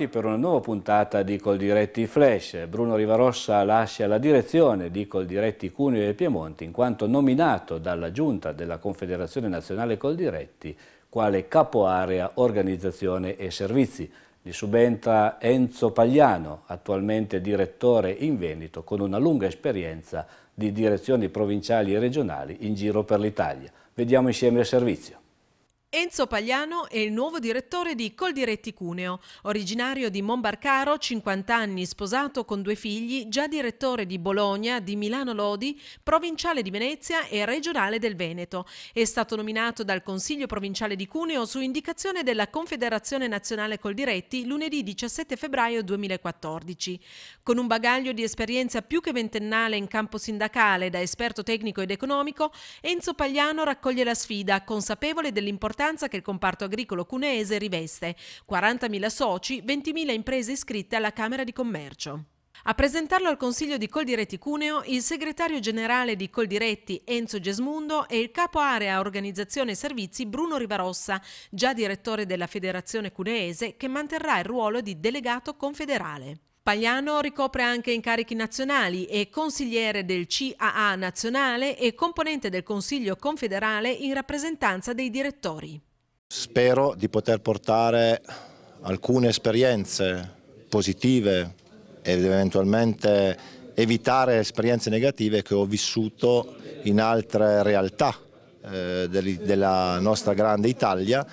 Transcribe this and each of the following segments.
trovati per una nuova puntata di Coldiretti Flash. Bruno Rivarossa lascia la direzione di Coldiretti Cuneo e Piemonte in quanto nominato dalla Giunta della Confederazione Nazionale Coldiretti quale capo area organizzazione e servizi. Gli subentra Enzo Pagliano, attualmente direttore in Veneto con una lunga esperienza di direzioni provinciali e regionali in giro per l'Italia. Vediamo insieme il servizio. Enzo Pagliano è il nuovo direttore di Coldiretti Cuneo. Originario di Monbarcaro, 50 anni, sposato con due figli, già direttore di Bologna, di Milano Lodi, provinciale di Venezia e regionale del Veneto. È stato nominato dal Consiglio provinciale di Cuneo su indicazione della Confederazione Nazionale Coldiretti lunedì 17 febbraio 2014. Con un bagaglio di esperienza più che ventennale in campo sindacale da esperto tecnico ed economico, Enzo Pagliano raccoglie la sfida, consapevole dell'importanza l'importanza che il comparto agricolo cuneese riveste. 40.000 soci, 20.000 imprese iscritte alla Camera di Commercio. A presentarlo al Consiglio di Coldiretti Cuneo il segretario generale di Coldiretti Enzo Gesmundo e il capo area Organizzazione e Servizi Bruno Rivarossa, già direttore della Federazione Cuneese, che manterrà il ruolo di delegato confederale. Pagliano ricopre anche incarichi nazionali, è consigliere del CAA nazionale e componente del Consiglio confederale in rappresentanza dei direttori. Spero di poter portare alcune esperienze positive ed eventualmente evitare esperienze negative che ho vissuto in altre realtà eh, della nostra grande Italia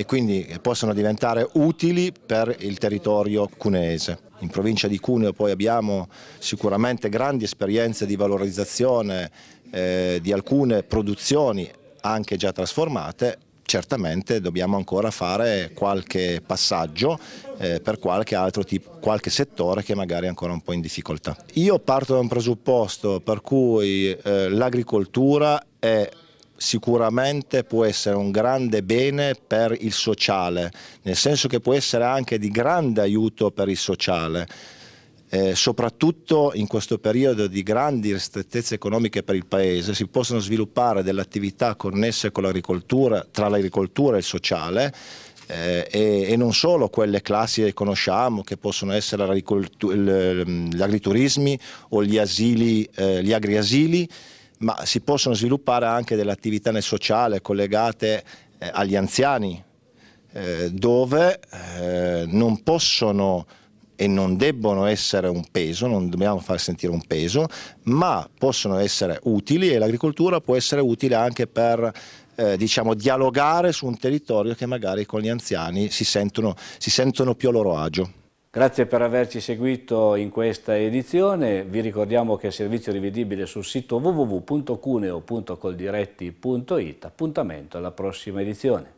e quindi possono diventare utili per il territorio cuneese. In provincia di Cuneo poi abbiamo sicuramente grandi esperienze di valorizzazione eh, di alcune produzioni anche già trasformate certamente dobbiamo ancora fare qualche passaggio eh, per qualche altro tipo, qualche settore che magari è ancora un po' in difficoltà. Io parto da un presupposto per cui eh, l'agricoltura è sicuramente può essere un grande bene per il sociale, nel senso che può essere anche di grande aiuto per il sociale. Eh, soprattutto in questo periodo di grandi ristrettezze economiche per il Paese, si possono sviluppare delle attività connesse con l'agricoltura, tra l'agricoltura e il sociale, eh, e, e, non solo quelle classi che conosciamo, che possono essere ehm, gli agriturismi o gli, asili, eh, gli agriasili, ma si possono sviluppare anche delle attività nel sociale collegate eh, agli anziani, eh, dove eh, non possono e non debbono essere un peso, non dobbiamo far sentire un peso, ma possono essere utili e l'agricoltura può essere utile anche per eh, diciamo, dialogare su un territorio che magari con gli anziani si sentono, si sentono più a loro agio. Grazie per averci seguito in questa edizione, vi ricordiamo che il servizio è rivedibile sul sito www.cuneo.coldiretti.it, appuntamento alla prossima edizione.